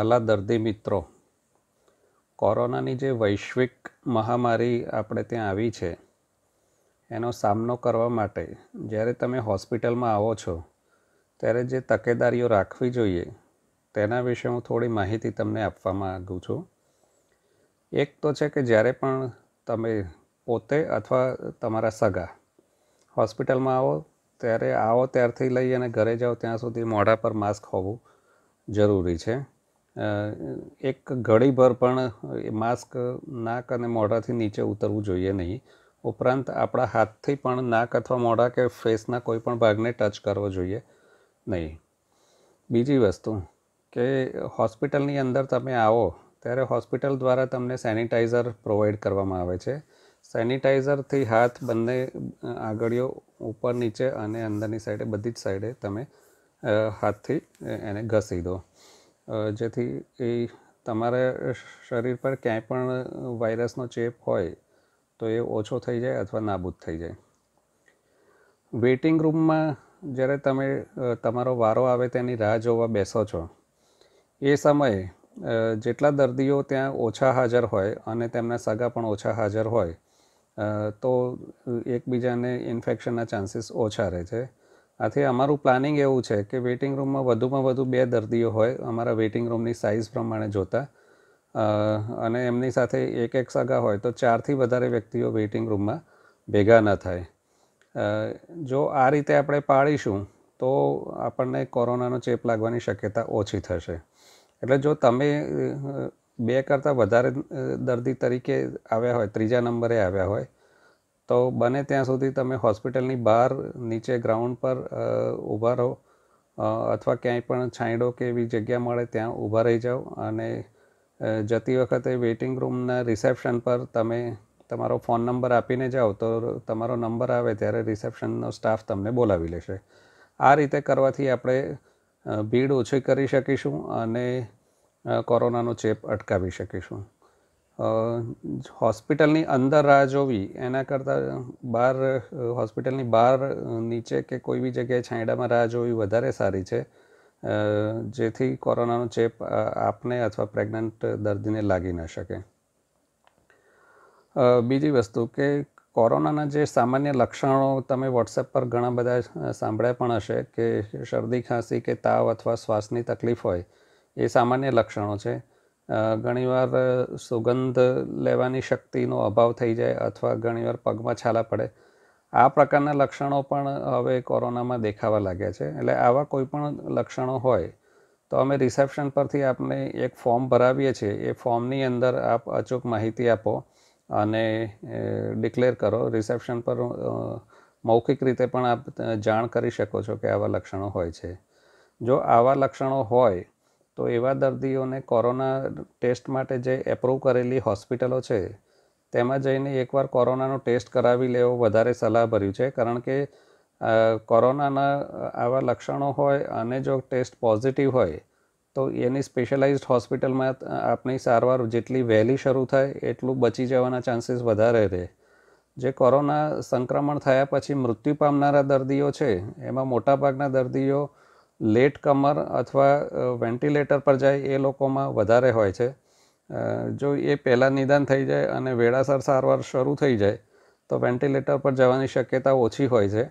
વહાલા દર્દી મિત્રો કોરોનાની જે વૈશ્વિક મહામારી આપણે ત્યાં આવી છે એનો સામનો કરવા માટે જ્યારે તમે હોસ્પિટલમાં આવો છો ત્યારે જે તકેદારીઓ રાખવી જોઈએ તેના વિશે હું થોડી માહિતી તમને આપવા માગું છું એક તો છે કે જ્યારે પણ તમે પોતે અથવા તમારા સગા હોસ્પિટલમાં આવો ત્યારે આવો ત્યારથી લઈ અને ઘરે જાઓ ત્યાં સુધી મોઢા પર માસ્ક હોવું જરૂરી છે એક ઘડીભર પણ માસ્ક નાક અને મોઢાથી નીચે ઉતરવું જોઈએ નહીં ઉપરાંત આપણા હાથથી પણ નાક અથવા મોઢા કે ફેસના કોઈ પણ ભાગને ટચ કરવો જોઈએ નહીં બીજી વસ્તુ કે હોસ્પિટલની અંદર તમે આવો ત્યારે હોસ્પિટલ દ્વારા તમને સેનિટાઈઝર પ્રોવાઈડ કરવામાં આવે છે સેનિટાઈઝરથી હાથ બંને આગળીઓ ઉપર નીચે અને અંદરની સાઈડે બધી જ સાઈડે તમે હાથથી એને ઘસી દો જેથી એ તમારા શરીર પર ક્યાંય પણ વાયરસનો ચેપ હોય તો એ ઓછો થઈ જાય અથવા નાબૂદ થઈ જાય વેઇટિંગ રૂમમાં જ્યારે તમે તમારો વારો આવે તેની રાહ જોવા બેસો છો એ સમયે જેટલા દર્દીઓ ત્યાં ઓછા હાજર હોય અને તેમના સગા પણ ઓછા હાજર હોય તો એકબીજાને ઇન્ફેક્શનના ચાન્સીસ ઓછા રહે છે આથી અમારું પ્લાનિંગ એવું છે કે વેઇટિંગ રૂમમાં વધુમાં વધુ બે દર્દીઓ હોય અમારા વેઇટિંગ રૂમની સાઇઝ પ્રમાણે જોતા અને એમની સાથે એક એક સગા હોય તો ચારથી વધારે વ્યક્તિઓ વેઇટિંગ રૂમમાં ભેગા ન થાય જો આ રીતે આપણે પાળીશું તો આપણને કોરોનાનો ચેપ લાગવાની શક્યતા ઓછી થશે એટલે જો તમે બે કરતાં વધારે દર્દી તરીકે આવ્યા હોય ત્રીજા નંબરે આવ્યા હોય તો બને ત્યાં સુધી તમે હોસ્પિટલની બહાર નીચે ગ્રાઉન્ડ પર ઊભા રહો અથવા ક્યાંય પણ છાંયડો કે એવી જગ્યા મળે ત્યાં ઊભા રહી જાઓ અને જતી વખતે વેઇટિંગ રૂમના રિસેપ્શન પર તમે તમારો ફોન નંબર આપીને જાઓ તો તમારો નંબર આવે ત્યારે રિસેપ્શનનો સ્ટાફ તમને બોલાવી લેશે આ રીતે કરવાથી આપણે ભીડ ઓછી કરી શકીશું અને કોરોનાનો ચેપ અટકાવી શકીશું હોસ્પિટલની અંદર રાહ જોવી એના કરતાં બહાર હોસ્પિટલની બહાર નીચે કે કોઈ બી જગ્યાએ છાંયડામાં રાહ જોવી વધારે સારી છે જેથી કોરોનાનો ચેપ આપને અથવા પ્રેગ્નન્ટ દર્દીને લાગી ન શકે બીજી વસ્તુ કે કોરોનાના જે સામાન્ય લક્ષણો તમે વોટ્સએપ પર ઘણા બધા સાંભળ્યા પણ હશે કે શરદી ખાંસી કે તાવ અથવા શ્વાસની તકલીફ હોય એ સામાન્ય લક્ષણો છે ઘણીવાર સુગંધ લેવાની શક્તિનો અભાવ થઈ જાય અથવા ઘણીવાર પગમાં છાલા પડે આ પ્રકારના લક્ષણો પણ હવે કોરોનામાં દેખાવા લાગ્યા છે એટલે આવા કોઈ પણ લક્ષણો હોય તો અમે રિસેપ્શન પરથી આપને એક ફોર્મ ભરાવીએ છીએ એ ફોર્મની અંદર આપ અચૂક માહિતી આપો અને ડિક્લેર કરો રિસેપ્શન પર મૌખિક રીતે પણ આપ જાણ કરી શકો છો કે આવા લક્ષણો હોય છે જો આવા લક્ષણો હોય તો એવા દર્દીઓને કોરોના ટેસ્ટ માટે જે એપ્રૂવ કરેલી હોસ્પિટલો છે તેમાં જઈને એકવાર કોરોનાનો ટેસ્ટ કરાવી લેવો વધારે સલાહભર્યું છે કારણ કે કોરોનાના આવા લક્ષણો હોય અને જો ટેસ્ટ પોઝિટિવ હોય તો એની સ્પેશિયલાઇઝ્ડ હોસ્પિટલમાં આપણી સારવાર જેટલી વહેલી શરૂ થાય એટલું બચી જવાના ચાન્સીસ વધારે રહે જે કોરોના સંક્રમણ થયા પછી મૃત્યુ પામનારા દર્દીઓ છે એમાં મોટાભાગના દર્દીઓ લેટ કમર અથવા વેન્ટિલેટર પર જાય એ લોકોમાં વધારે હોય છે જો એ પહેલાં નિદાન થઈ જાય અને વેળાસર સારવાર શરૂ થઈ જાય તો વેન્ટિલેટર પર જવાની શક્યતા ઓછી હોય છે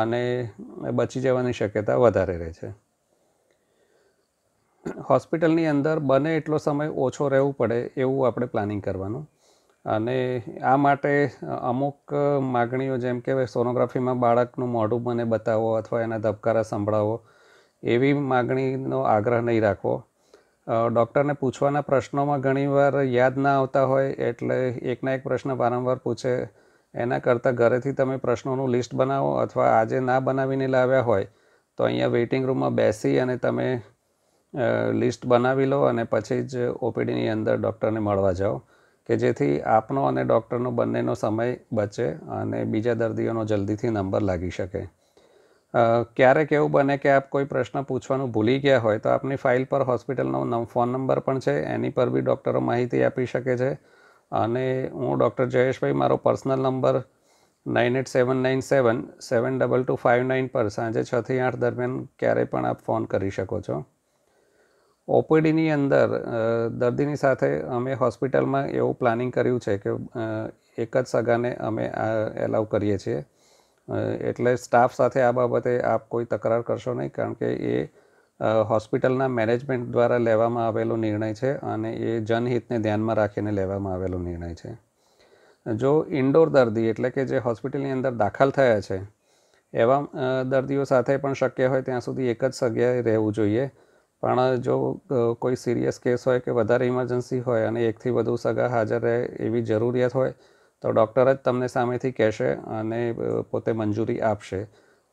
અને બચી જવાની શક્યતા વધારે રહે છે હોસ્પિટલની અંદર બને એટલો સમય ઓછો રહેવું પડે એવું આપણે પ્લાનિંગ કરવાનું અને આ માટે અમુક માગણીઓ જેમ કે સોનોગ્રાફીમાં બાળકનું મોઢું મને બતાવો અથવા એના ધબકારા સંભળાવો એવી માગણીનો આગ્રહ નહીં રાખવો ડૉક્ટરને પૂછવાના પ્રશ્નોમાં ઘણીવાર યાદ ના આવતા હોય એટલે એકના એક પ્રશ્ન વારંવાર પૂછે એના કરતાં ઘરેથી તમે પ્રશ્નોનું લિસ્ટ બનાવો અથવા આજે ના બનાવીને લાવ્યા હોય તો અહીંયા વેઇટિંગ રૂમમાં બેસી અને તમે લિસ્ટ બનાવી લો અને પછી જ ઓપીડીની અંદર ડૉક્ટરને મળવા જાઓ કે જેથી આપનો અને ડૉક્ટરનો બંનેનો સમય બચે અને બીજા દર્દીઓનો જલ્દીથી નંબર લાગી શકે ક્યારેક એવું બને કે આપ કોઈ પ્રશ્ન પૂછવાનું ભૂલી ગયા હોય તો આપની ફાઇલ પર હોસ્પિટલનો ફોન નંબર પણ છે એની પર બી ડૉક્ટરો માહિતી આપી શકે છે અને હું ડૉક્ટર જયેશભાઈ મારો personal number nine eight seven nine seven seven double two five nine પર સાંજે છથી આઠ દરમિયાન ક્યારેય પણ આપ ફોન કરી શકો છો ઓપીડીની અંદર દર્દીની સાથે અમે હોસ્પિટલમાં એવું પ્લાનિંગ કર્યું છે કે એક જ સગાને અમે આ એલાવ કરીએ છીએ એટલે સ્ટાફ સાથે આ બાબતે આપ કોઈ તકરાર કરશો નહીં કારણ કે એ હોસ્પિટલના મેનેજમેન્ટ દ્વારા લેવામાં આવેલો નિર્ણય છે અને એ જનહિતને ધ્યાનમાં રાખીને લેવામાં આવેલો નિર્ણય છે જો ઇન્ડોર દર્દી એટલે કે જે હોસ્પિટલની અંદર દાખલ થયા છે એવા દર્દીઓ સાથે પણ શક્ય હોય ત્યાં સુધી એક જ જગ્યાએ રહેવું જોઈએ પણ જો કોઈ સિરિયસ કેસ હોય કે વધારે ઇમરજન્સી હોય અને એકથી વધુ સગા હાજર રહે એવી જરૂરિયાત હોય તો ડૉક્ટર જ તમને સામેથી કહેશે અને પોતે મંજૂરી આપશે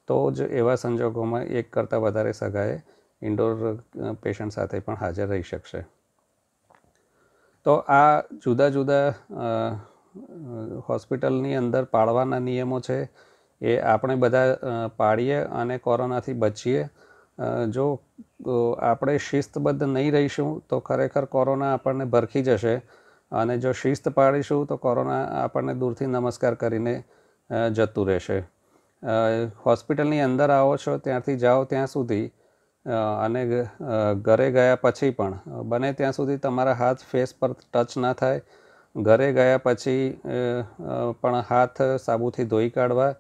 તો જ એવા સંજોગોમાં એક કરતાં વધારે સગાએ ઇન્ડોર પેશન્ટ સાથે પણ હાજર રહી શકશે તો આ જુદા જુદા હોસ્પિટલની અંદર પાળવાના નિયમો છે એ આપણે બધા પાળીએ અને કોરોનાથી બચીએ જો આપણે શિસ્તબદ્ધ નહીં રહીશું તો ખરેખર કોરોના આપણને ભરખી જશે અને જો શિસ્ત પાડીશું તો કોરોના આપણને દૂરથી નમસ્કાર કરીને જતું રહેશે હોસ્પિટલની અંદર આવો છો ત્યાંથી જાઓ ત્યાં સુધી અને ઘરે ગયા પછી પણ બને ત્યાં સુધી તમારા હાથ ફેસ પર ટચ ના થાય ઘરે ગયા પછી પણ હાથ સાબુથી ધોઈ કાઢવા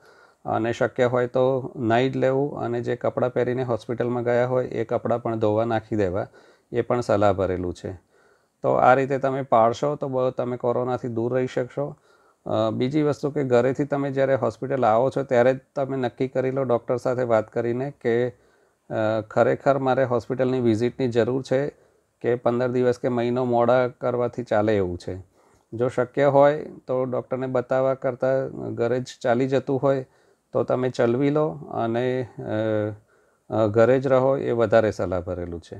અને શક્ય હોય તો નાઈટ લેવું અને જે કપડાં પહેરીને હોસ્પિટલમાં ગયા હોય એ કપડાં પણ ધોવા નાખી દેવા એ પણ સલાહ ભરેલું છે તો આ રીતે તમે પાળશો તો તમે કોરોનાથી દૂર રહી શકશો બીજી વસ્તુ કે ઘરેથી તમે જ્યારે હોસ્પિટલ આવો છો ત્યારે જ તમે નક્કી કરી લો ડૉક્ટર સાથે વાત કરીને કે ખરેખર મારે હોસ્પિટલની વિઝિટની જરૂર છે કે પંદર દિવસ કે મહિનો મોડા કરવાથી ચાલે એવું છે જો શક્ય હોય તો ડૉક્ટરને બતાવવા કરતાં ઘરે જ ચાલી જતું હોય તો તમે ચલવી લો અને ઘરે જ રહો એ વધારે સલાહ ભરેલું છે